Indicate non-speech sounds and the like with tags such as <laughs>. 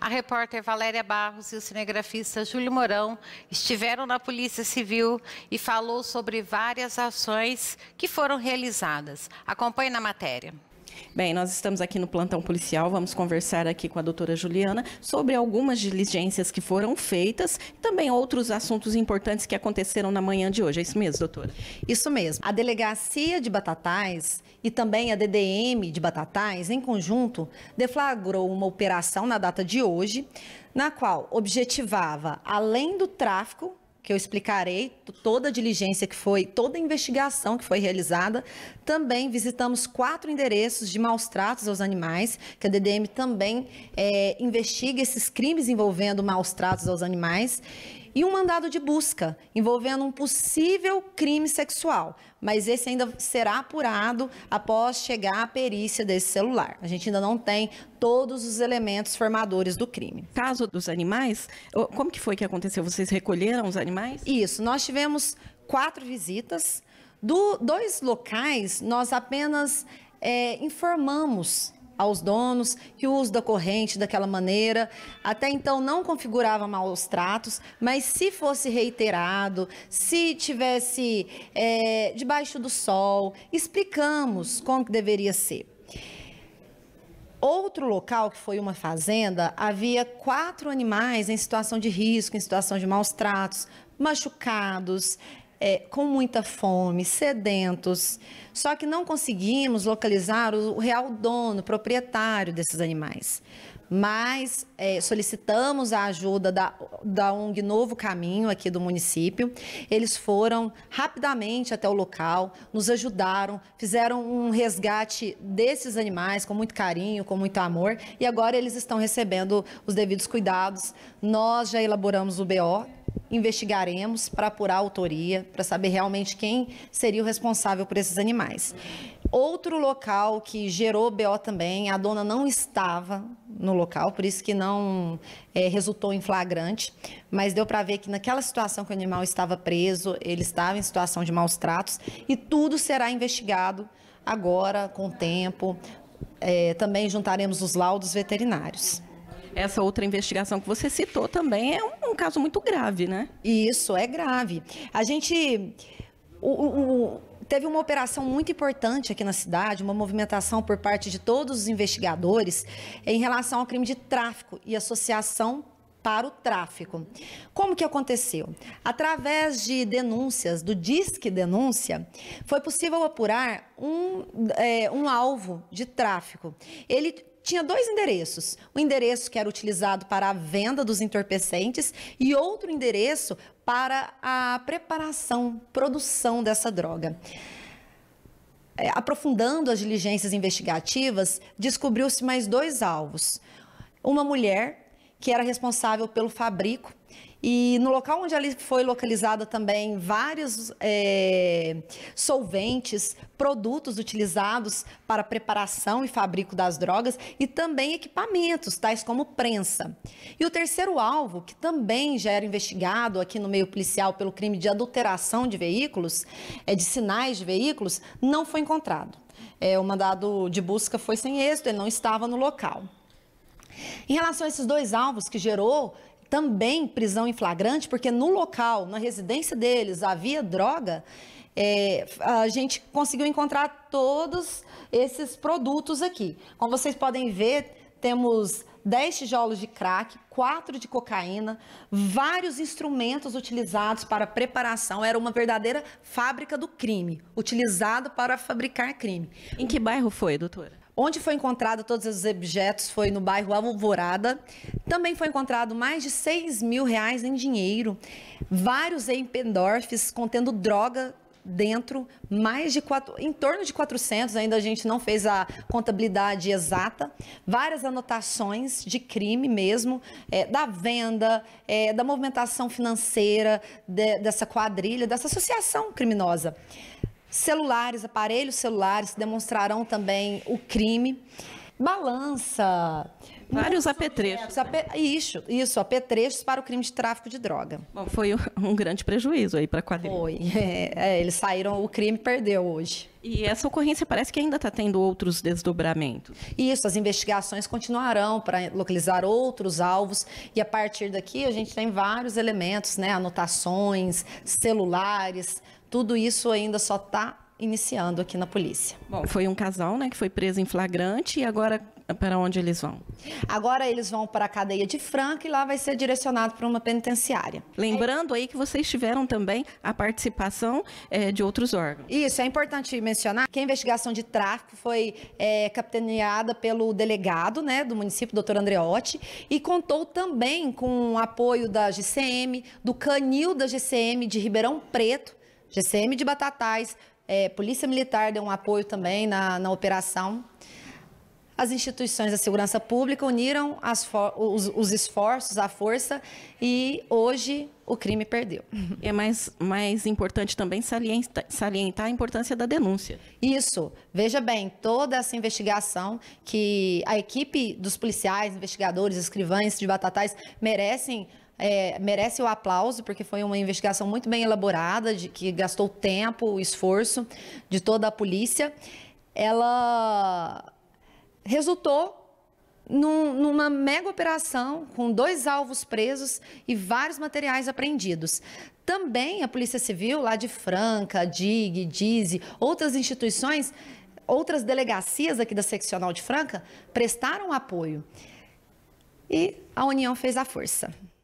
A repórter Valéria Barros e o cinegrafista Júlio Mourão estiveram na Polícia Civil e falou sobre várias ações que foram realizadas. Acompanhe na matéria. Bem, nós estamos aqui no plantão policial, vamos conversar aqui com a doutora Juliana sobre algumas diligências que foram feitas e também outros assuntos importantes que aconteceram na manhã de hoje. É isso mesmo, doutora? Isso mesmo. A delegacia de Batatais e também a DDM de Batatais, em conjunto, deflagrou uma operação na data de hoje, na qual objetivava, além do tráfico que eu explicarei toda a diligência que foi, toda a investigação que foi realizada. Também visitamos quatro endereços de maus tratos aos animais, que a DDM também é, investiga esses crimes envolvendo maus tratos aos animais e um mandado de busca envolvendo um possível crime sexual, mas esse ainda será apurado após chegar à perícia desse celular. A gente ainda não tem todos os elementos formadores do crime. Caso dos animais, como que foi que aconteceu? Vocês recolheram os animais? Isso, nós tivemos quatro visitas. Do dois locais, nós apenas é, informamos aos donos que o uso da corrente daquela maneira até então não configurava maus tratos, mas se fosse reiterado, se tivesse é, debaixo do sol, explicamos como que deveria ser. Outro local, que foi uma fazenda, havia quatro animais em situação de risco, em situação de maus tratos, machucados, é, com muita fome, sedentos, só que não conseguimos localizar o real dono, proprietário desses animais. Mas é, solicitamos a ajuda da, da ONG Novo Caminho aqui do município. Eles foram rapidamente até o local, nos ajudaram, fizeram um resgate desses animais com muito carinho, com muito amor. E agora eles estão recebendo os devidos cuidados. Nós já elaboramos o BO, investigaremos para apurar a autoria, para saber realmente quem seria o responsável por esses animais. Outro local que gerou BO também, a dona não estava no local, por isso que não é, resultou em flagrante, mas deu para ver que naquela situação que o animal estava preso, ele estava em situação de maus tratos e tudo será investigado agora, com o tempo. É, também juntaremos os laudos veterinários essa outra investigação que você citou também é um, um caso muito grave, né? Isso, é grave. A gente. O, o, teve uma operação muito importante aqui na cidade, uma movimentação por parte de todos os investigadores em relação ao crime de tráfico e associação para o tráfico. Como que aconteceu? Através de denúncias, do Disque Denúncia, foi possível apurar um, é, um alvo de tráfico. Ele tinha dois endereços. Um endereço que era utilizado para a venda dos entorpecentes e outro endereço para a preparação, produção dessa droga. É, aprofundando as diligências investigativas, descobriu-se mais dois alvos. Uma mulher que era responsável pelo fabrico. E no local onde ali foi localizada também vários é, solventes, produtos utilizados para preparação e fabrico das drogas e também equipamentos, tais como prensa. E o terceiro alvo, que também já era investigado aqui no meio policial pelo crime de adulteração de veículos, é, de sinais de veículos, não foi encontrado. É, o mandado de busca foi sem êxito, ele não estava no local. Em relação a esses dois alvos que gerou também prisão em flagrante, porque no local, na residência deles, havia droga, é, a gente conseguiu encontrar todos esses produtos aqui. Como vocês podem ver, temos 10 tijolos de crack, 4 de cocaína, vários instrumentos utilizados para preparação. Era uma verdadeira fábrica do crime, utilizado para fabricar crime. Em que bairro foi, doutora? Onde foi encontrado todos os objetos foi no bairro Alvorada. Também foi encontrado mais de 6 mil reais em dinheiro, vários empendorfes contendo droga dentro, mais de quatro, em torno de 400, ainda a gente não fez a contabilidade exata, várias anotações de crime mesmo, é, da venda, é, da movimentação financeira de, dessa quadrilha, dessa associação criminosa. Celulares, aparelhos celulares demonstrarão também o crime. Balança. Vários apetrechos. Ape... Né? Isso, isso, apetrechos para o crime de tráfico de droga. Bom, foi um grande prejuízo aí para a quadrilha. Foi. <laughs> É, é, eles saíram, o crime perdeu hoje. E essa ocorrência parece que ainda está tendo outros desdobramentos. Isso, as investigações continuarão para localizar outros alvos. E a partir daqui a gente tem vários elementos, né? Anotações, celulares, tudo isso ainda só está iniciando aqui na polícia. Bom, foi um casal, né, que foi preso em flagrante e agora para onde eles vão? Agora eles vão para a cadeia de Franca e lá vai ser direcionado para uma penitenciária. Lembrando aí que vocês tiveram também a participação é, de outros órgãos. Isso, é importante mencionar que a investigação de tráfico foi é, capitaneada pelo delegado né, do município, doutor Andreotti, e contou também com o apoio da GCM, do canil da GCM de Ribeirão Preto, GCM de Batatais, é, Polícia Militar deu um apoio também na, na operação. As instituições da segurança pública uniram os, os, esforços, a força, e hoje o crime perdeu. <laughs> É mais, mais importante também salientar, salientar a importância da denúncia. Isso. Veja bem, toda essa investigação que a equipe dos policiais, investigadores, escrivães de Batatais merecem é, merece o aplauso, porque foi uma investigação muito bem elaborada, de, que gastou tempo, esforço de toda a polícia. Ela resultou num, numa mega operação com dois alvos presos e vários materiais apreendidos. Também a Polícia Civil, lá de Franca, DIG, DIZI, outras instituições, outras delegacias aqui da seccional de Franca prestaram apoio. E a União fez a força.